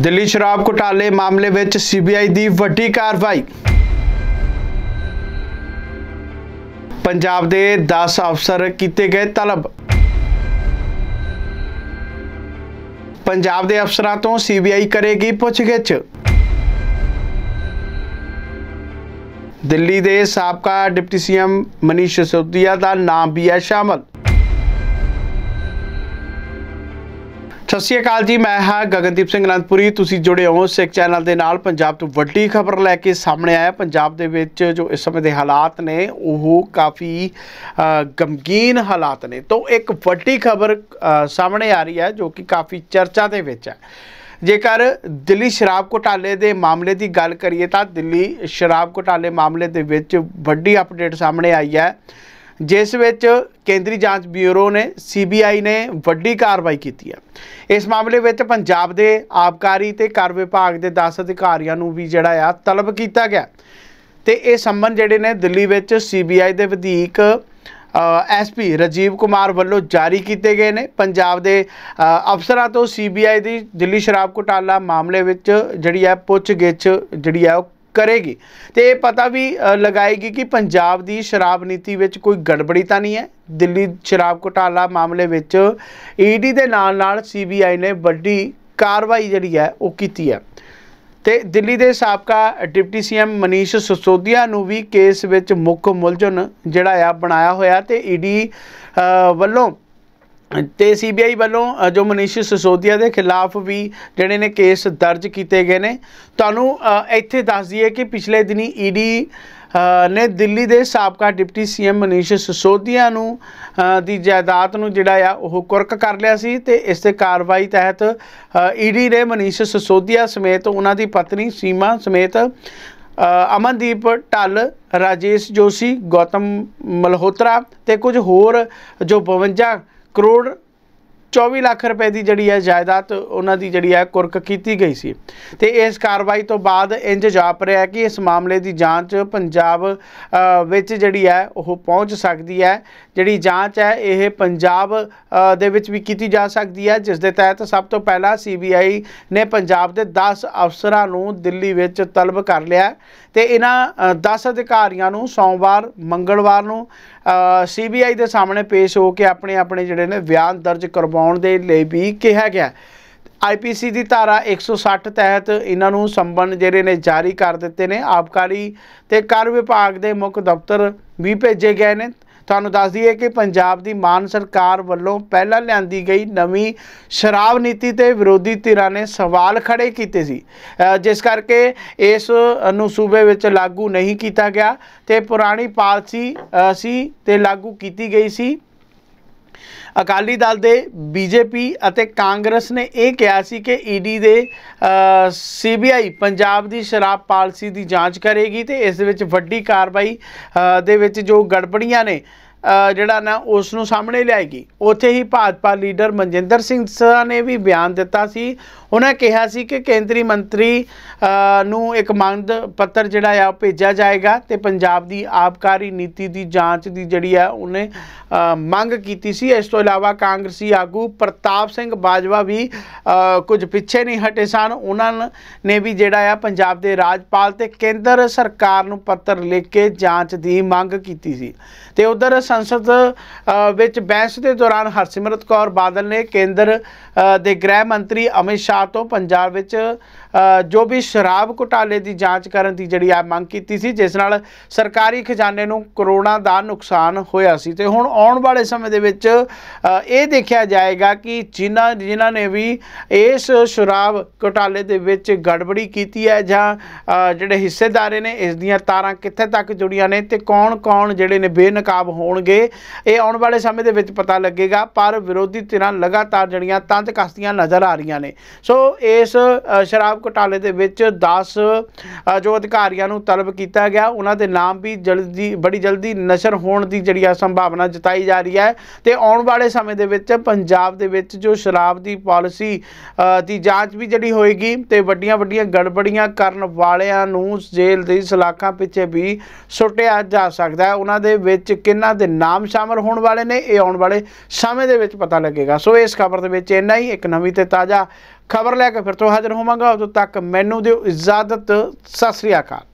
ਦਿੱਲੀ ਸ਼ਰਾਬ ਘੁਟਾਲੇ ਮਾਮਲੇ ਵਿੱਚ ਸੀਬੀਆਈ ਦੀ ਵੱਡੀ ਕਾਰਵਾਈ ਪੰਜਾਬ ਦੇ 10 ਅਫਸਰ ਕੀਤੇ ਗਏ ਤਲਬ ਪੰਜਾਬ ਦੇ ਅਫਸਰਾਂ ਤੋਂ ਸੀਬੀਆਈ ਕਰੇਗੀ ਪੁੱਛਗਿੱਛ ਦਿੱਲੀ ਦੇ ਸਾਬਕਾ ਡਿਪਟੀ ਸੀਐਮ ਮਨੀਸ਼ ਸਿਸੋਦੀਆ ਦਾ ਨਾਮ ਵੀ ਹੈ ਸ਼ਾਮਲ ਸਤਿ ਸ਼੍ਰੀ ਅਕਾਲ ਜੀ ਮੈਂ ਹਾਂ ਗਗਨਦੀਪ ਸਿੰਘ ਅਨੰਦਪੁਰੀ ਤੁਸੀਂ ਜੁੜੇ ਹੋ ਸਿੱਖ ਚੈਨਲ ਦੇ ਨਾਲ ਪੰਜਾਬ ਤੋਂ ਵੱਡੀ ਖਬਰ ਲੈ ਕੇ ਸਾਹਮਣੇ ਆਇਆ ਪੰਜਾਬ ਦੇ ਵਿੱਚ ਜੋ ਇਸ ਸਮੇਂ ਦੇ ਹਾਲਾਤ ਨੇ ਉਹ ਕਾਫੀ ਗਮਗੀਨ ਹਾਲਾਤ ਨੇ ਤੋਂ ਇੱਕ ਵੱਡੀ ਖਬਰ ਸਾਹਮਣੇ ਆ ਰਹੀ ਹੈ ਜੋ ਕਿ ਕਾਫੀ ਚਰਚਾ ਦੇ ਵਿੱਚ ਹੈ ਜੇਕਰ ਦਿੱਲੀ ਸ਼ਰਾਬ ਘੁਟਾਲੇ ਦੇ ਮਾਮਲੇ ਦੀ ਗੱਲ ਕਰੀਏ ਤਾਂ ਦਿੱਲੀ ਸ਼ਰਾਬ ਘੁਟਾਲੇ ਮਾਮਲੇ ਦੇ ਵਿੱਚ ਵੱਡੀ ਅਪਡੇਟ ਸਾਹਮਣੇ ਆਈ ਹੈ ਜਿਸ ਵਿੱਚ ਕੇਂਦਰੀ ਜਾਂਚ ਬਿਊਰੋ ਨੇ ਸੀਬੀਆਈ ਨੇ ਵੱਡੀ ਕਾਰਵਾਈ ਕੀਤੀ ਹੈ ਇਸ ਮਾਮਲੇ ਵਿੱਚ ਪੰਜਾਬ ਦੇ ਆਬਕਾਰੀ ਤੇ ਕਰ ਵਿਭਾਗ ਦੇ 10 ਅਧਿਕਾਰੀਆਂ ਨੂੰ ਵੀ ਜਿਹੜਾ ਆ ਤਲਬ ਕੀਤਾ ਗਿਆ ਤੇ ਇਹ ਸੰਬੰਧ ਜਿਹੜੇ ਨੇ ਦਿੱਲੀ ਵਿੱਚ ਸੀਬੀਆਈ ਦੇ ਵਧੀਕ ਐਸਪੀ ਰਜੀਵ ਕੁਮਾਰ ਵੱਲੋਂ ਜਾਰੀ ਕੀਤੇ ਗਏ ਨੇ ਪੰਜਾਬ ਦੇ ਅਫਸਰਾਂ ਤੋਂ ਸੀਬੀਆਈ ਦੀ ਦਿੱਲੀ ਸ਼ਰਾਬ ਘੁਟਾਲਾ ਮਾਮਲੇ ਵਿੱਚ ਜਿਹੜੀ ਹੈ ਪੁੱਛਗਿੱਛ ਜਿਹੜੀ ਹੈ ਉਹ ਕਰੇਗੀ ਤੇ ਇਹ ਪਤਾ ਵੀ ਲਗਾਏਗੀ ਕਿ ਪੰਜਾਬ ਦੀ ਸ਼ਰਾਬ ਨੀਤੀ ਵਿੱਚ ਕੋਈ ਗੜਬੜੀ ਤਾਂ ਨਹੀਂ ਹੈ ਦਿੱਲੀ ਸ਼ਰਾਬ ਘੁਟਾਲਾ ਮਾਮਲੇ ਵਿੱਚ ਈਡੀ ਦੇ ਨਾਲ ਨਾਲ ਸੀਬੀਆਈ ਨੇ ਵੱਡੀ ਕਾਰਵਾਈ ਜਿਹੜੀ ਹੈ ਉਹ ਕੀਤੀ ਹੈ ਤੇ ਦਿੱਲੀ ਦੇ ਸਾਬਕਾ ਡਿਪਟੀ ਸੀਐਮ ਮਨੀਸ਼ ਸਸੋਦੀਆ ਨੂੰ ਵੀ ਕੇਸ ਵਿੱਚ ਮੁੱਖ ਮੁਲਜ਼ਮ ਜਿਹੜਾ ਆ ਬਣਾਇਆ ਹੋਇਆ ਤੇ ਈਡੀ ਵੱਲੋਂ ਤੇ ਸੀਬੀਆਈ ਵੱਲੋਂ ਜੋ ਮਨੀਸ਼ ਸਿਸੋਦੀਆ ਦੇ ਖਿਲਾਫ ਵੀ ਜਿਹੜੇ ਨੇ ਕੇਸ ਦਰਜ ਕੀਤੇ ਗਏ ਨੇ ਤੁਹਾਨੂੰ ਇੱਥੇ ਦੱਸ ਦਈਏ ਕਿ ਪਿਛਲੇ ਦਿਨੀ ਈਡੀ e ਨੇ ਦਿੱਲੀ ਦੇ ਸਾਬਕਾ ਡਿਪਟੀ ਸੀਐਮ ਮਨੀਸ਼ ਸਿਸੋਦੀਆ ਨੂੰ ਦੀ ਜਾਇਦਾਦ ਨੂੰ ਜਿਹੜਾ ਆ ਉਹ ਕੁਰਕ ਕਰ ਲਿਆ ਸੀ ਤੇ ਇਸ ਤੇ ਕਾਰਵਾਈ ਤਹਿਤ ਈਡੀ ਨੇ e ਮਨੀਸ਼ ਸਿਸੋਦੀਆ ਸਮੇਤ ਉਹਨਾਂ ਦੀ ਪਤਨੀ ਸੀਮਾ ਸਮੇਤ ਅਮਨਦੀਪ ਟੱਲ ਰਾਜੇਸ਼ ਜੋਸ਼ੀ ਗੌਤਮ ਮਲਹੋਤਰਾ ਤੇ ਕੁਝ ਹੋਰ ਜੋ 52 ਕਰੋੜ 24 ਲੱਖ ਰੁਪਏ ਦੀ ਜਿਹੜੀ ਹੈ ਜਾਇਦਾਦ ਉਹਨਾਂ ਦੀ ਜਿਹੜੀ ਹੈ ਕੁਰਕ ਕੀਤੀ ਗਈ ਸੀ ਤੇ ਇਸ ਕਾਰਵਾਈ ਤੋਂ ਬਾਅਦ ਇੰਜ ਜਾਪ ਰਿਹਾ ਕਿ ਇਸ ਮਾਮਲੇ ਦੀ ਜਾਂਚ ਪੰਜਾਬ ਵਿੱਚ ਜਿਹੜੀ ਹੈ ਉਹ ਪਹੁੰਚ ਸਕਦੀ ਹੈ ਜਿਹੜੀ ਜਾਂਚ ਹੈ ਇਹ ਪੰਜਾਬ ਦੇ ਵਿੱਚ ਵੀ ਕੀਤੀ ਜਾ ਸਕਦੀ ਹੈ ਜਿਸ ਦੇ ਤਹਿਤ ਸਭ ਤੋਂ ਪਹਿਲਾਂ ਸੀਬੀਆਈ ਨੇ ਪੰਜਾਬ ਦੇ 10 ਅਫਸਰਾਂ ਨੂੰ ਦਿੱਲੀ ਵਿੱਚ ਤਲਬ ਕਰ ਲਿਆ ਤੇ ਇਹਨਾਂ 10 ਅਧਿਕਾਰੀਆਂ ਨੂੰ ਸੋਮਵਾਰ ਮੰਗਲਵਾਰ ਨੂੰ ਸੀਬੀਆਈ ਦੇ ਸਾਹਮਣੇ ਪੇਸ਼ ਹੋ ਕੇ ਆਪਣੇ ਆਪਣੇ ਜਿਹੜੇ ਨੇ ਬਿਆਨ ਦਰਜ ਕਰਵਾਉਣ ਦੇ ਲਈ ਵੀ ਕਿਹਾ ਗਿਆ ਆਈਪੀਸੀ ਦੀ ਧਾਰਾ 160 ਤਹਿਤ ਇਹਨਾਂ ਨੂੰ ਸੰਬੰਧ ਜਿਹੜੇ ਨੇ ਜਾਰੀ ਕਰ ਦਿੱਤੇ ਨੇ ਆਪਕਾਰੀ ਤੇ ਕਰ ਵਿਭਾਗ ਦੇ ਮੁੱਖ ਦਫ਼ਤਰ ਵੀ ਭੇਜੇ ਗਏ ਨੇ ਤੁਹਾਨੂੰ ਦੱਸ ਦਈਏ ਕਿ ਪੰਜਾਬ ਦੀ ਮਾਨ ਸਰਕਾਰ ਵੱਲੋਂ ਪਹਿਲਾਂ ਲਿਆਂਦੀ ਗਈ ਨਵੀਂ ਸ਼ਰਾਬ ਨੀਤੀ ਤੇ ਵਿਰੋਧੀ ਧਿਰਾਂ ਨੇ ਸਵਾਲ ਖੜੇ ਕੀਤੇ ਸੀ ਜਿਸ ਕਰਕੇ ਇਸ ਨੂੰ ਸੂਬੇ ਵਿੱਚ ਲਾਗੂ ਨਹੀਂ ਕੀਤਾ ਗਿਆ ਤੇ ਪੁਰਾਣੀ ਪਾਲਸੀ ਸੀ ਤੇ ਲਾਗੂ ਕੀਤੀ ਗਈ ਸੀ ਅਕਾਲੀ ਦਲ ਦੇ ਬੀਜੇਪੀ ਅਤੇ ਕਾਂਗਰਸ ਨੇ ਇਹ ਕਿਹਾ ਸੀ ਕਿ ਈਡੀ ਦੇ ਸੀਬੀਆਈ ਪੰਜਾਬ ਦੀ ਸ਼ਰਾਬ ਪਾਲਿਸੀ ਦੀ ਜਾਂਚ ਕਰੇਗੀ ਤੇ ਇਸ ਦੇ ਵਿੱਚ ਵੱਡੀ ਕਾਰਵਾਈ ਦੇ ਵਿੱਚ ਜੋ ਗੜਬੜੀਆਂ ਨੇ ਜਿਹੜਾ ਨਾ ਉਸ ਨੂੰ ਸਾਹਮਣੇ ਲਿਆਏਗੀ ਉੱਥੇ ਹੀ ਭਾਜਪਾ ਲੀਡਰ ਮਨਜਿੰਦਰ ਸਿੰਘ ਸਰਾ ਨੇ ਵੀ ਬਿਆਨ ਦਿੱਤਾ ਸੀ ਉਹਨਾਂ ਕਿਹਾ ਸੀ ਕਿ ਕੇਂਦਰੀ ਮੰਤਰੀ ਨੂੰ ਇੱਕ ਮੰਗ ਪੱਤਰ ਜਿਹੜਾ ਆ ਭੇਜਿਆ ਜਾਏਗਾ ਤੇ ਪੰਜਾਬ ਦੀ ਆਪਕਾਰੀ ਨੀਤੀ ਦੀ ਜਾਂਚ ਦੀ ਜਿਹੜੀ ਆ ਉਹਨੇ ਮੰਗ ਕੀਤੀ ਸੀ ਇਸ ਤੋਂ ਇਲਾਵਾ ਕਾਂਗਰਸੀ ਆਗੂ ਪ੍ਰਤਾਪ ਸਿੰਘ ਬਾਜਵਾ ਵੀ ਕੁਝ ਪਿੱਛੇ ਨਹੀਂ ਹਟੇ ਸਨ ਉਹਨਾਂ ਨੇ ਵੀ ਜਿਹੜਾ ਆ ਪੰਜਾਬ ਦੇ ਰਾਜਪਾਲ ਤੇ ਕੇਂਦਰ ਸਰਕਾਰ ਨੂੰ ਪੱਤਰ ਲਿਖ ਕੇ ਜਾਂਚ ਦੀ ਮੰਗ ਕੀਤੀ ਸੀ ਤੇ ਉਧਰ ਸੰਸਦ ਵਿੱਚ ਬਹਿਸ ਦੇ ਦੌਰਾਨ ਹਰਸਿਮਰਤ ਕੌਰ ਬਾਦਲ ਨੇ ਕੇਂਦਰ ਦੇ ਗ੍ਰਹਿ ਮੰਤਰੀ ਅਮਿਤ ਸ਼ਾਹ ਤੋਂ ਪੰਜਾਬ ਵਿੱਚ ਜੋ ਵੀ ਸ਼ਰਾਬ ਘੁਟਾਲੇ ਦੀ ਜਾਂਚ ਕਰਨ ਦੀ ਜਿਹੜੀ ਆ ਮੰਗ ਕੀਤੀ ਸੀ ਜਿਸ ਨਾਲ ਸਰਕਾਰੀ ਖਜ਼ਾਨੇ ਨੂੰ ਕਰੋੜਾਂ ਦਾ ਨੁਕਸਾਨ ਹੋਇਆ ਸੀ ਤੇ ਹੁਣ ਆਉਣ ਵਾਲੇ ਸਮੇਂ ਦੇ ਵਿੱਚ ਇਹ ਦੇਖਿਆ ਜਾਏਗਾ ਕਿ ਜਿਨ੍ਹਾਂ ਜਿਨ੍ਹਾਂ ਨੇ ਵੀ ਇਸ ਸ਼ਰਾਬ ਘੁਟਾਲੇ ਦੇ ਵਿੱਚ ਗੜਬੜੀ ਕੀਤੀ ਹੈ ਜਾਂ ਜਿਹੜੇ ਹਿੱਸੇਦਾਰੇ ਨੇ ਇਸ ਦੀਆਂ ਤਾਰਾਂ ਕਿੱਥੇ ਤੱਕ ਜੁੜੀਆਂ ਨੇ ਤੇ ਕੌਣ-ਕੌਣ ਜਿਹੜੇ ਨੇ ਬੇਨਕਾਬ ਹੋਣ ਹੋਣਗੇ ਇਹ ਆਉਣ ਵਾਲੇ ਸਮੇਂ ਦੇ ਵਿੱਚ ਪਤਾ ਲੱਗੇਗਾ ਪਰ ਵਿਰੋਧੀ ਧਿਰਾਂ ਲਗਾਤਾਰ ਜੜੀਆਂ ਤੰਦ ਕਸਤੀਆਂ ਨਜ਼ਰ ਆ ਰਹੀਆਂ ਨੇ ਸੋ ਇਸ ਸ਼ਰਾਬ ਘਟਾਲੇ ਦੇ ਵਿੱਚ 10 ਜੋ ਅਧਿਕਾਰੀਆਂ ਨੂੰ ਤਲਬ ਕੀਤਾ ਗਿਆ ਉਹਨਾਂ ਦੇ ਨਾਮ ਵੀ ਜਲਦੀ ਬੜੀ ਜਲਦੀ ਨਸ਼ਰ ਹੋਣ ਦੀ ਜਿਹੜੀ ਆ ਸੰਭਾਵਨਾ ਜਤਾਈ ਜਾ ਰਹੀ ਹੈ ਤੇ ਆਉਣ ਵਾਲੇ ਸਮੇਂ ਦੇ ਵਿੱਚ ਪੰਜਾਬ ਦੇ ਵਿੱਚ ਜੋ ਸ਼ਰਾਬ ਦੀ ਪਾਲਿਸੀ ਦੀ ਜਾਂਚ ਵੀ ਜਿਹੜੀ ਹੋਏਗੀ ਤੇ ਵੱਡੀਆਂ ਵੱਡੀਆਂ ਗੜਬੜੀਆਂ ਕਰਨ ਵਾਲਿਆਂ ਨੂੰ ਜੇਲ੍ਹ ਦੀ ਸਲਾਖਾਂ ਪਿੱਛੇ ਵੀ ਸੁੱਟਿਆ ਜਾ ਸਕਦਾ ਹੈ ਉਹਨਾਂ ਦੇ ਵਿੱਚ ਕਿੰਨਾ ਦੇ ਨਾਮ ਸ਼ਾਮਲ ਹੋਣ ਵਾਲੇ ਨੇ ਇਹ ਆਉਣ ਵਾਲੇ ਸਮੇਂ ਦੇ ਵਿੱਚ ਪਤਾ ਲੱਗੇਗਾ ਸੋ ਇਸ ਖਬਰ ਦੇ ਵਿੱਚ ਇੰਨਾ ਹੀ ਇੱਕ ਨਵੀਂ ਤੇ ਤਾਜ਼ਾ ਖਬਰ ਲੈ ਕੇ ਫਿਰ ਤੋਂ ਹਾਜ਼ਰ ਹੋਵਾਂਗਾ ਉਦੋਂ ਤੱਕ ਮੈਨੂੰ ਦਿਓ ਇਜਾਜ਼ਤ ਸਤਿ ਸ੍ਰੀ ਅਕਾਲ